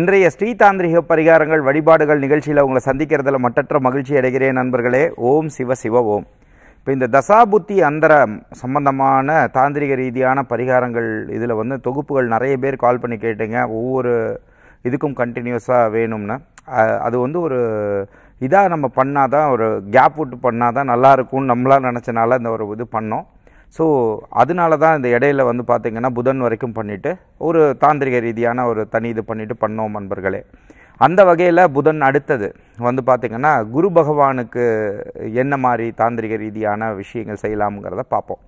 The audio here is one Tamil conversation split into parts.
இன்றைய தாந்திரிக பரிகாரங்கள் வழிபாடுகள் நிகழ்ச்சியில் உங்களை சந்திக்கிறதுல மட்டற்ற மகிழ்ச்சி அடைகிறேன் நண்பர்களே ஓம் சிவ சிவ ஓம் இப்போ இந்த தசாபுத்தி அந்தர சம்பந்தமான தாந்திரிக ரீதியான பரிகாரங்கள் இதில் வந்து தொகுப்புகள் நிறைய பேர் கால் பண்ணி கேட்டுங்க ஒவ்வொரு இதுக்கும் கண்டினியூஸாக வேணும்னு அது வந்து ஒரு இதாக நம்ம பண்ணால் தான் ஒரு கேப் விட்டு பண்ணால் தான் நல்லாயிருக்கும்னு நம்மளாம் நினச்சனால இந்த ஒரு இது பண்ணோம் ஸோ அதனால தான் இந்த இடையில வந்து பார்த்திங்கன்னா புதன் வரைக்கும் பண்ணிவிட்டு ஒரு தாந்திரிக ரீதியான ஒரு தனி இது பண்ணிவிட்டு பண்ணோம் நண்பர்களே அந்த வகையில் புதன் அடுத்தது வந்து பார்த்திங்கன்னா குரு பகவானுக்கு என்ன மாதிரி தாந்திரிக ரீதியான விஷயங்கள் செய்யலாம்ங்கிறத பார்ப்போம்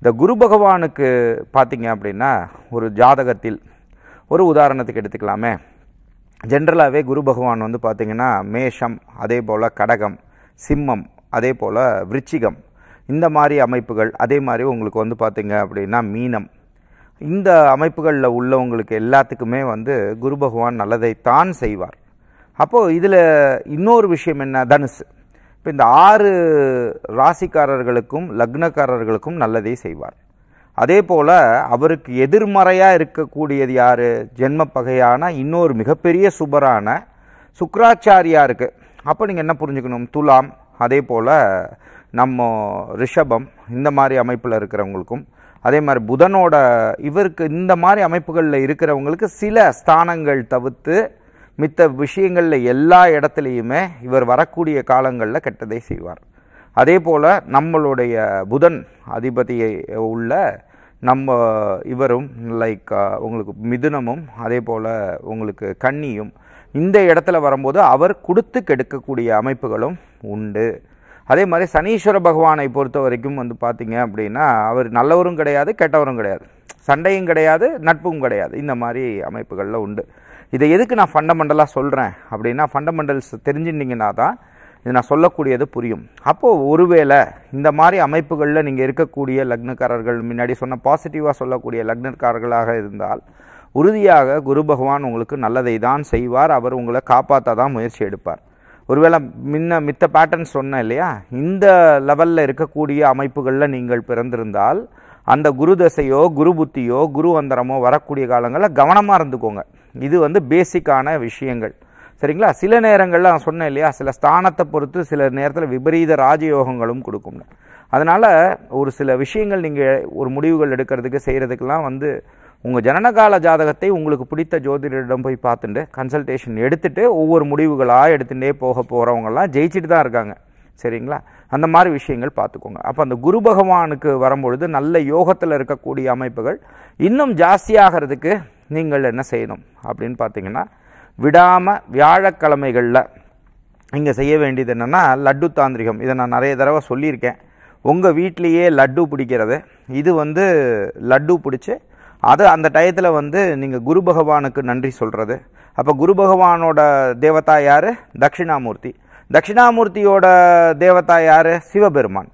இந்த குரு பகவானுக்கு பார்த்திங்க அப்படின்னா ஒரு ஜாதகத்தில் ஒரு உதாரணத்துக்கு எடுத்துக்கலாமே ஜென்ரலாகவே குரு பகவான் வந்து பார்த்திங்கன்னா மேஷம் அதே போல் கடகம் சிம்மம் அதே போல் விருச்சிகம் இந்த மாதிரி அமைப்புகள் அதே மாதிரி உங்களுக்கு வந்து பார்த்திங்க அப்படின்னா மீனம் இந்த அமைப்புகளில் உள்ளவங்களுக்கு எல்லாத்துக்குமே வந்து குரு பகவான் நல்லதைத்தான் செய்வார் அப்போது இதில் இன்னொரு விஷயம் என்ன தனுசு இப்போ இந்த ஆறு ராசிக்காரர்களுக்கும் லக்னக்காரர்களுக்கும் நல்லதை செய்வார் அதே போல் அவருக்கு எதிர்மறையாக இருக்கக்கூடியது யார் ஜென்ம பகையான இன்னொரு மிகப்பெரிய சுபரான சுக்கராச்சாரியாக இருக்குது அப்போ நீங்கள் என்ன புரிஞ்சுக்கணும் துலாம் அதே போல் நம்ம ரிஷபம் இந்த மாதிரி அமைப்பில் இருக்கிறவங்களுக்கும் அதே மாதிரி புதனோட இவருக்கு இந்த மாதிரி அமைப்புகளில் இருக்கிறவங்களுக்கு சில ஸ்தானங்கள் தவிர்த்து மித்த விஷயங்களில் எல்லா இடத்துலையுமே இவர் வரக்கூடிய காலங்களில் கெட்டதை செய்வார் அதே போல் நம்மளுடைய புதன் அதிபதியை உள்ள நம்ம இவரும் லைக் உங்களுக்கு மிதுனமும் அதே போல் உங்களுக்கு கண்ணியும் இந்த இடத்துல வரும்போது அவர் கொடுத்து கெடுக்கக்கூடிய அமைப்புகளும் உண்டு அதே மாதிரி சனீஸ்வர பகவானை பொறுத்த வரைக்கும் வந்து பார்த்திங்க அப்படின்னா அவர் நல்லவரும் கிடையாது கெட்டவரும் கிடையாது சண்டையும் கிடையாது நட்பும் கிடையாது இந்த மாதிரி அமைப்புகளில் உண்டு இதை எதுக்கு நான் ஃபண்டமெண்டலாக சொல்கிறேன் அப்படின்னா ஃபண்டமெண்டல்ஸ் தெரிஞ்சுட்டிங்கன்னா தான் இது நான் சொல்லக்கூடியது புரியும் அப்போது ஒருவேளை இந்த மாதிரி அமைப்புகளில் நீங்கள் இருக்கக்கூடிய லக்னக்காரர்கள் முன்னாடி சொன்ன பாசிட்டிவாக சொல்லக்கூடிய லக்னக்காரர்களாக இருந்தால் உறுதியாக குரு பகவான் உங்களுக்கு நல்லதை தான் செய்வார் அவர் உங்களை காப்பாற்ற தான் முயற்சி எடுப்பார் ஒருவேளை முன்ன மித்த பேட்டர்ன் சொன்னேன் இல்லையா இந்த லெவலில் இருக்கக்கூடிய அமைப்புகளில் நீங்கள் பிறந்திருந்தால் அந்த குரு தசையோ குரு புத்தியோ குரு அந்தரமோ வரக்கூடிய காலங்களில் கவனமாக இருந்துக்கோங்க இது வந்து பேசிக்கான விஷயங்கள் சரிங்களா சில நேரங்களில் நான் சொன்னேன் இல்லையா சில ஸ்தானத்தை பொறுத்து சில நேரத்தில் விபரீத ராஜயோகங்களும் கொடுக்கும்னு அதனால் ஒரு சில விஷயங்கள் நீங்கள் ஒரு முடிவுகள் எடுக்கிறதுக்கு செய்கிறதுக்கெல்லாம் வந்து உங்கள் ஜனனகால ஜாதகத்தை உங்களுக்கு பிடித்த ஜோதிடரிடம் போய் பார்த்துட்டு கன்சல்டேஷன் எடுத்துகிட்டு ஒவ்வொரு முடிவுகளாக எடுத்துகிட்டே போக போகிறவங்கெல்லாம் ஜெயிச்சுட்டு தான் இருக்காங்க சரிங்களா அந்த மாதிரி விஷயங்கள் பார்த்துக்கோங்க அப்போ அந்த குரு பகவானுக்கு வரும்பொழுது நல்ல யோகத்தில் இருக்கக்கூடிய அமைப்புகள் இன்னும் ஜாஸ்தியாகிறதுக்கு நீங்கள் என்ன செய்யணும் அப்படின்னு பார்த்தீங்கன்னா விடாமல் வியாழக்கிழமைகளில் இங்கே செய்ய வேண்டியது என்னென்னா லட்டு தாந்திரிகம் இதை நான் நிறைய தடவை சொல்லியிருக்கேன் உங்கள் வீட்லேயே லட்டு பிடிக்கிறது இது வந்து லட்டு பிடிச்சி அது அந்த டயத்தில் வந்து நீங்கள் குரு பகவானுக்கு நன்றி சொல்கிறது அப்போ குரு பகவானோட தேவதா யார் தட்சிணாமூர்த்தி தட்சிணாமூர்த்தியோட தேவதா யார் சிவபெருமான்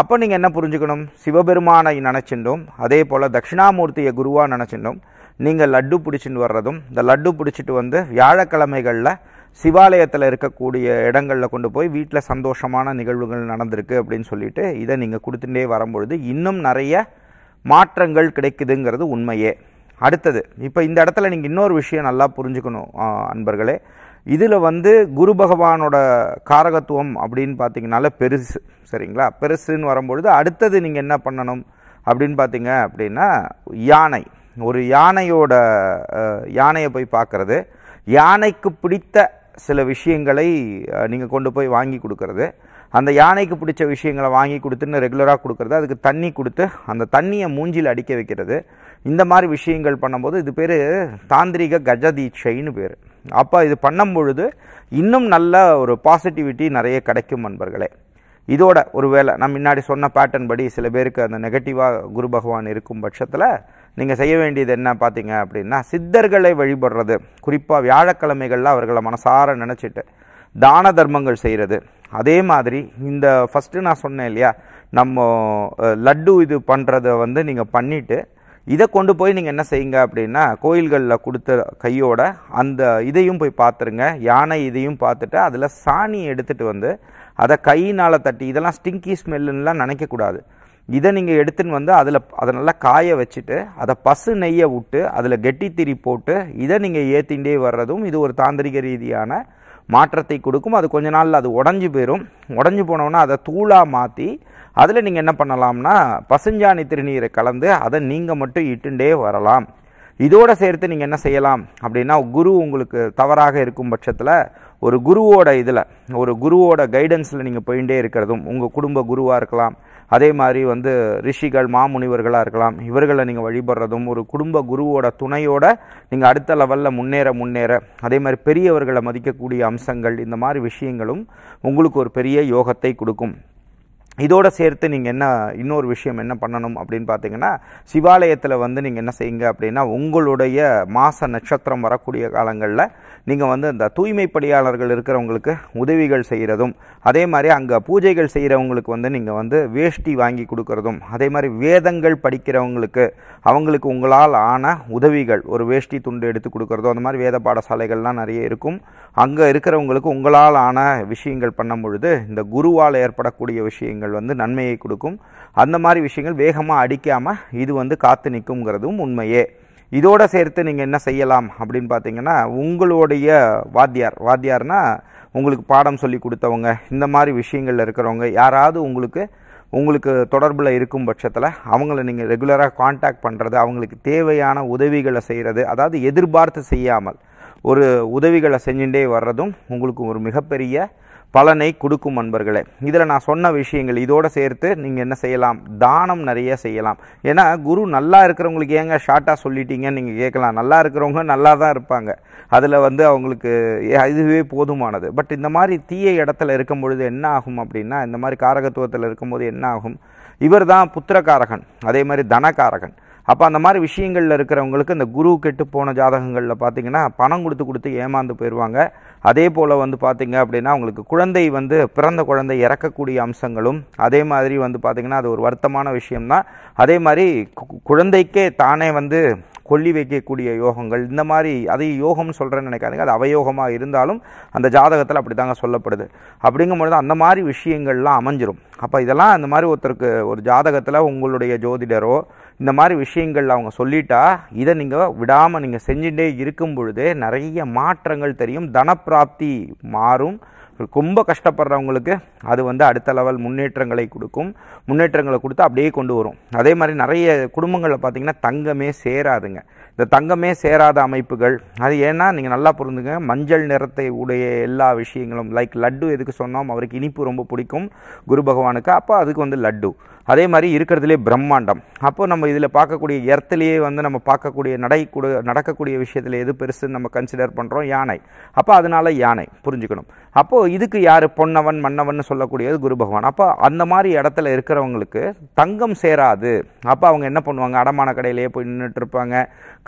அப்போ நீங்கள் என்ன புரிஞ்சுக்கணும் சிவபெருமானை நினச்சிட்டோம் அதே போல் தட்சிணாமூர்த்தியை குருவாக நினச்சிட்டோம் நீங்கள் லட்டு பிடிச்சிட்டு வர்றதும் இந்த லட்டு பிடிச்சிட்டு வந்து வியாழக்கிழமைகளில் சிவாலயத்தில் இருக்கக்கூடிய இடங்களில் கொண்டு போய் வீட்டில் சந்தோஷமான நிகழ்வுகள் நடந்திருக்கு அப்படின்னு சொல்லிட்டு இதை நீங்கள் கொடுத்துட்டே வரும்பொழுது இன்னும் நிறைய மாற்றங்கள் கிடைக்குதுங்கிறது உண்மையே அடுத்தது இப்போ இந்த இடத்துல நீங்கள் இன்னொரு விஷயம் நல்லா புரிஞ்சுக்கணும் அன்பர்களே இதில் வந்து குரு பகவானோட காரகத்துவம் அப்படின்னு பார்த்தீங்கனால பெருசு சரிங்களா பெருசுன்னு வரும்பொழுது அடுத்தது நீங்கள் என்ன பண்ணணும் அப்படின்னு பார்த்தீங்க அப்படின்னா யானை ஒரு யானையோட யானையை போய் பார்க்குறது யானைக்கு பிடித்த சில விஷயங்களை நீங்கள் கொண்டு போய் வாங்கி கொடுக்கறது அந்த யானைக்கு பிடிச்ச விஷயங்களை வாங்கி கொடுத்துன்னு ரெகுலராக கொடுக்குறது அதுக்கு தண்ணி கொடுத்து அந்த தண்ணியை மூஞ்சியில் அடிக்க வைக்கிறது இந்த மாதிரி விஷயங்கள் பண்ணும்போது இது பேர் தாந்திரிக கஜதீட்சைன்னு பேர் அப்போ இது பண்ணும் பொழுது இன்னும் நல்ல ஒரு பாசிட்டிவிட்டி நிறைய கிடைக்கும் நண்பர்களே இதோட ஒரு வேளை நான் முன்னாடி சொன்ன பேட்டர்ன் படி சில பேருக்கு அந்த நெகட்டிவாக குரு பகவான் இருக்கும் பட்சத்தில் நீங்கள் செய்ய வேண்டியது என்ன பார்த்தீங்க அப்படின்னா சித்தர்களை வழிபடுறது குறிப்பாக வியாழக்கிழமைகளில் அவர்களை மனசார நினச்சிட்டு தான தர்மங்கள் செய்கிறது அதே மாதிரி இந்த ஃபஸ்ட்டு நான் சொன்னேன் இல்லையா நம்ம லட்டு இது பண்ணுறத வந்து நீங்கள் பண்ணிவிட்டு இதை கொண்டு போய் நீங்கள் என்ன செய்யுங்க அப்படின்னா கோயில்களில் கொடுத்த கையோட அந்த இதையும் போய் பார்த்துருங்க யானை இதையும் பார்த்துட்டு அதில் சாணி எடுத்துகிட்டு வந்து அதை கையினால் தட்டி இதெல்லாம் ஸ்டிங்கி ஸ்மெல்லுன்னெலாம் நினைக்கக்கூடாது இதை நீங்கள் எடுத்துன்னு வந்து அதில் அதை நல்லா காய வச்சுட்டு அதை பசு நெய்யை விட்டு அதில் கெட்டித்திரி திரி போட்டு இதை நீங்கள் ஏற்றிண்டே வர்றதும் இது ஒரு தாந்திரிக ரீதியான மாற்றத்தை கொடுக்கும் அது கொஞ்ச நாளில் அது உடஞ்சி போயிடும் உடஞ்சி போனோன்னா அதை தூளாக மாற்றி அதில் நீங்கள் என்ன பண்ணலாம்னா பசுஞ்சாணி திருநீரை கலந்து அதை நீங்கள் மட்டும் இட்டுண்டே வரலாம் இதோடு சேர்த்து நீங்கள் என்ன செய்யலாம் அப்படின்னா குரு உங்களுக்கு தவறாக இருக்கும் பட்சத்தில் ஒரு குருவோட இதில் ஒரு குருவோட கைடன்ஸில் நீங்கள் போயிட்டே இருக்கிறதும் உங்கள் குடும்ப குருவாக இருக்கலாம் அதே மாதிரி வந்து ரிஷிகள் மாமுனிவர்களாக இருக்கலாம் இவர்களை நீங்கள் வழிபடுறதும் ஒரு குடும்ப குருவோட துணையோட நீங்கள் அடுத்த லெவலில் முன்னேற முன்னேற அதே மாதிரி பெரியவர்களை மதிக்கக்கூடிய அம்சங்கள் இந்த மாதிரி விஷயங்களும் உங்களுக்கு ஒரு பெரிய யோகத்தை கொடுக்கும் இதோடு சேர்த்து நீங்கள் என்ன இன்னொரு விஷயம் என்ன பண்ணணும் அப்படின்னு பார்த்தீங்கன்னா சிவாலயத்தில் வந்து நீங்கள் என்ன செய்யுங்க அப்படின்னா உங்களுடைய மாத நட்சத்திரம் வரக்கூடிய காலங்களில் நீங்கள் வந்து இந்த தூய்மை பணியாளர்கள் இருக்கிறவங்களுக்கு உதவிகள் செய்கிறதும் அதே மாதிரி அங்கே பூஜைகள் செய்கிறவங்களுக்கு வந்து நீங்கள் வந்து வேஷ்டி வாங்கி கொடுக்குறதும் அதே மாதிரி வேதங்கள் படிக்கிறவங்களுக்கு அவங்களுக்கு உங்களால் ஆன உதவிகள் ஒரு வேஷ்டி துண்டு எடுத்து கொடுக்குறதோ அந்த மாதிரி வேத பாடசாலைகள்லாம் நிறைய இருக்கும் அங்கே இருக்கிறவங்களுக்கு உங்களால் ஆன விஷயங்கள் பண்ணும் பொழுது இந்த குருவால் ஏற்படக்கூடிய விஷயங்கள் வந்து நன்மையை கொடுக்கும் அந்த மாதிரி விஷயங்கள் வேகமாக அடிக்காமல் இது வந்து காத்து நிற்குங்கிறதும் உண்மையே இதோடு சேர்த்து நீங்கள் என்ன செய்யலாம் அப்படின்னு பார்த்தீங்கன்னா உங்களுடைய வாத்தியார் வாத்தியார்னால் உங்களுக்கு பாடம் சொல்லி கொடுத்தவங்க இந்த மாதிரி விஷயங்கள் இருக்கிறவங்க யாராவது உங்களுக்கு உங்களுக்கு தொடர்பில் இருக்கும் பட்சத்தில் அவங்கள நீங்கள் ரெகுலராக காண்டாக்ட் பண்ணுறது அவங்களுக்கு தேவையான உதவிகளை செய்கிறது அதாவது எதிர்பார்த்து செய்யாமல் ஒரு உதவிகளை செஞ்சுட்டே வர்றதும் உங்களுக்கு ஒரு மிகப்பெரிய பலனை கொடுக்கும் அன்பர்களே இதில் நான் சொன்ன விஷயங்கள் இதோடு சேர்த்து நீங்கள் என்ன செய்யலாம் தானம் நிறைய செய்யலாம் ஏன்னா குரு நல்லா இருக்கிறவங்களுக்கு ஏங்க ஷார்ட்டாக சொல்லிட்டீங்கன்னு நீங்கள் கேட்கலாம் நல்லா இருக்கிறவங்க நல்லா தான் இருப்பாங்க அதில் வந்து அவங்களுக்கு இதுவே போதுமானது பட் இந்த மாதிரி தீய இடத்துல இருக்கும் பொழுது என்ன ஆகும் அப்படின்னா இந்த மாதிரி காரகத்துவத்தில் இருக்கும்போது என்ன ஆகும் இவர் தான் புத்திரக்காரகன் அதே மாதிரி தனக்காரகன் அப்போ அந்த மாதிரி விஷயங்களில் இருக்கிறவங்களுக்கு இந்த குரு கெட்டு போன ஜாதகங்களில் பார்த்தீங்கன்னா பணம் கொடுத்து கொடுத்து ஏமாந்து போயிடுவாங்க அதே போல் வந்து பார்த்திங்க அப்படின்னா அவங்களுக்கு குழந்தை வந்து பிறந்த குழந்தை இறக்கக்கூடிய அம்சங்களும் அதே மாதிரி வந்து பார்த்திங்கன்னா அது ஒரு வருத்தமான விஷயம்தான் அதே மாதிரி குழந்தைக்கே தானே வந்து கொல்லி வைக்கக்கூடிய யோகங்கள் இந்த மாதிரி அதை யோகம்னு சொல்கிறேன்னு நினைக்காதீங்க அது அவயோகமாக இருந்தாலும் அந்த ஜாதகத்தில் அப்படி தாங்க சொல்லப்படுது அப்படிங்கும்பொழுது அந்த மாதிரி விஷயங்கள்லாம் அமைஞ்சிரும் அப்போ இதெல்லாம் அந்த மாதிரி ஒருத்தருக்கு ஒரு ஜாதகத்தில் உங்களுடைய ஜோதிடரோ இந்த மாதிரி விஷயங்கள் அவங்க சொல்லிட்டா இதை நீங்கள் விடாமல் நீங்கள் செஞ்சுட்டே இருக்கும் பொழுது நிறைய மாற்றங்கள் தெரியும் தனப்பிராப்தி மாறும் ரொம்ப கஷ்டப்படுறவங்களுக்கு அது வந்து அடுத்த லெவல் முன்னேற்றங்களை கொடுக்கும் முன்னேற்றங்களை கொடுத்து அப்படியே கொண்டு வரும் அதே மாதிரி நிறைய குடும்பங்களில் பார்த்திங்கன்னா தங்கமே சேராதுங்க இந்த தங்கமே சேராத அமைப்புகள் அது ஏன்னா நீங்கள் நல்லா புரிந்துங்க மஞ்சள் நிறத்தை உடைய எல்லா விஷயங்களும் லைக் லட்டு எதுக்கு சொன்னோம் அவருக்கு இனிப்பு ரொம்ப பிடிக்கும் குரு பகவானுக்கு அப்போ அதுக்கு வந்து லட்டு அதே மாதிரி இருக்கிறதுலே பிரம்மாண்டம் அப்போ நம்ம இதில் பார்க்கக்கூடிய இரத்துலேயே வந்து நம்ம பார்க்கக்கூடிய கூட நடக்கக்கூடிய விஷயத்தில் எது பெருசுன்னு நம்ம கன்சிடர் பண்ணுறோம் யானை அப்போ அதனால் யானை புரிஞ்சுக்கணும் அப்போது இதுக்கு யார் பொன்னவன் மன்னவன் சொல்லக்கூடியது குரு பகவான் அப்போ அந்த மாதிரி இடத்துல இருக்கிறவங்களுக்கு தங்கம் சேராது அப்போ அவங்க என்ன பண்ணுவாங்க அடமான கடையிலேயே போய் நின்றுட்டு இருப்பாங்க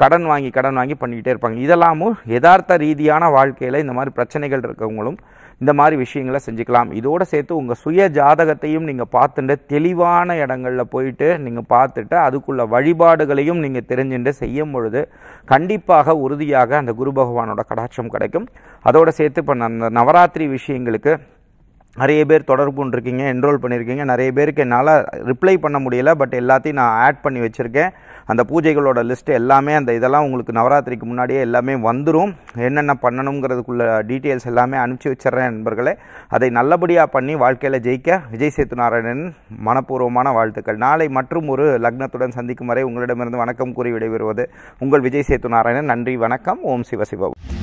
கடன் வாங்கி கடன் வாங்கி பண்ணிக்கிட்டே இருப்பாங்க இதெல்லாமும் யதார்த்த ரீதியான வாழ்க்கையில் இந்த மாதிரி பிரச்சனைகள் இருக்கவங்களும் இந்த மாதிரி விஷயங்களை செஞ்சுக்கலாம் இதோடு சேர்த்து உங்கள் சுய ஜாதகத்தையும் நீங்கள் பார்த்துட்டு தெளிவான இடங்களில் போயிட்டு நீங்கள் பார்த்துட்டு அதுக்குள்ள வழிபாடுகளையும் நீங்கள் தெரிஞ்சுட்டு செய்யும் பொழுது கண்டிப்பாக உறுதியாக அந்த குரு பகவானோட கடாட்சம் கிடைக்கும் அதோடு சேர்த்து இப்போ அந்த நவராத்திரி விஷயங்களுக்கு நிறைய பேர் கொண்டிருக்கீங்க என்ரோல் பண்ணியிருக்கீங்க நிறைய பேருக்கு என்னால் ரிப்ளை பண்ண முடியல பட் எல்லாத்தையும் நான் ஆட் பண்ணி வச்சுருக்கேன் அந்த பூஜைகளோட லிஸ்ட்டு எல்லாமே அந்த இதெல்லாம் உங்களுக்கு நவராத்திரிக்கு முன்னாடியே எல்லாமே வந்துடும் என்னென்ன பண்ணணுங்கிறதுக்குள்ள டீட்டெயில்ஸ் எல்லாமே அனுப்பிச்சி வச்சிட்றேன் நண்பர்களே அதை நல்லபடியாக பண்ணி வாழ்க்கையில் ஜெயிக்க விஜய் சேத்து நாராயணன் மனப்பூர்வமான வாழ்த்துக்கள் நாளை மற்றும் ஒரு லக்னத்துடன் சந்திக்கும் வரை உங்களிடமிருந்து வணக்கம் கூறி விடைபெறுவது உங்கள் விஜய் சேத்து நாராயணன் நன்றி வணக்கம் ஓம் சிவசிவம்